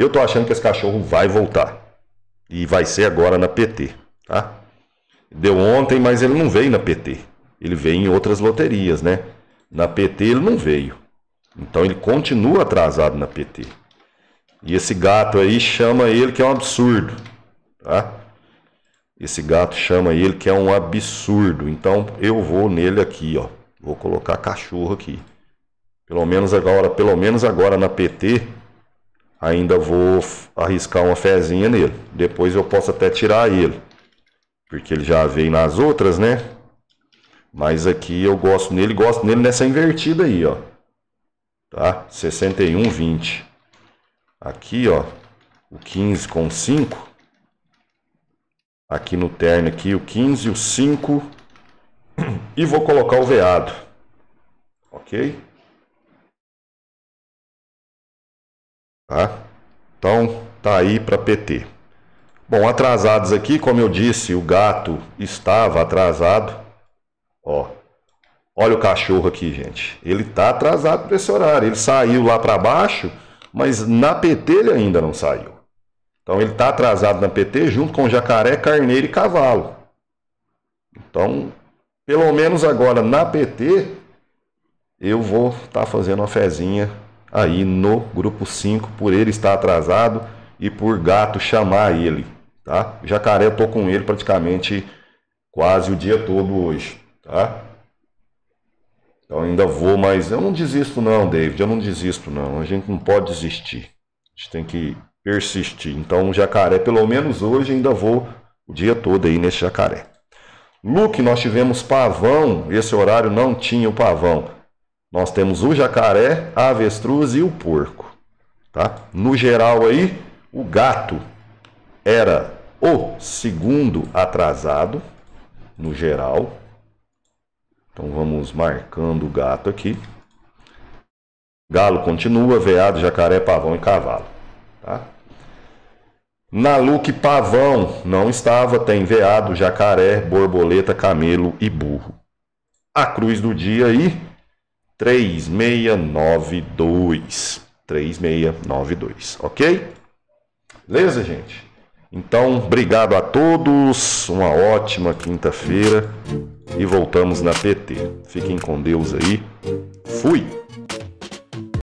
Eu tô achando que esse cachorro vai voltar. E vai ser agora na PT, tá? Deu ontem, mas ele não veio na PT. Ele veio em outras loterias, né? Na PT ele não veio. Então ele continua atrasado na PT. E esse gato aí chama ele que é um absurdo, tá? Esse gato chama ele que é um absurdo. Então eu vou nele aqui, ó. Vou colocar cachorro aqui. Pelo menos agora, pelo menos agora na PT, ainda vou arriscar uma fezinha nele. Depois eu posso até tirar ele, porque ele já veio nas outras, né? Mas aqui eu gosto nele, gosto nele nessa invertida aí, ó. Tá? 61, 20. Aqui, ó, o 15 com 5. Aqui no terno aqui, o 15, o 5. E vou colocar o veado. Ok? Tá? Então, tá aí para PT. Bom, atrasados aqui, como eu disse, o gato estava atrasado. Ó, olha o cachorro aqui, gente. Ele tá atrasado para esse horário. Ele saiu lá para baixo, mas na PT ele ainda não saiu. Então ele tá atrasado na PT junto com jacaré, carneiro e cavalo. Então, pelo menos agora na PT, eu vou estar tá fazendo uma fezinha aí no grupo 5 por ele estar atrasado e por gato chamar ele, tá? Jacaré eu tô com ele praticamente quase o dia todo hoje, tá? Então ainda vou, mas eu não desisto não, David, eu não desisto não. A gente não pode desistir. A gente tem que persistir. Então jacaré, pelo menos hoje ainda vou o dia todo aí nesse jacaré. Luke, nós tivemos pavão, esse horário não tinha o pavão. Nós temos o jacaré, a avestruz e o porco. Tá? No geral aí, o gato era o segundo atrasado, no geral. Então vamos marcando o gato aqui. Galo continua, veado, jacaré, pavão e cavalo. Tá? Naluque pavão não estava, tem veado, jacaré, borboleta, camelo e burro. A cruz do dia aí, 3692. 3692, ok? Beleza, gente? Então, obrigado a todos, uma ótima quinta-feira e voltamos na PT. Fiquem com Deus aí. Fui!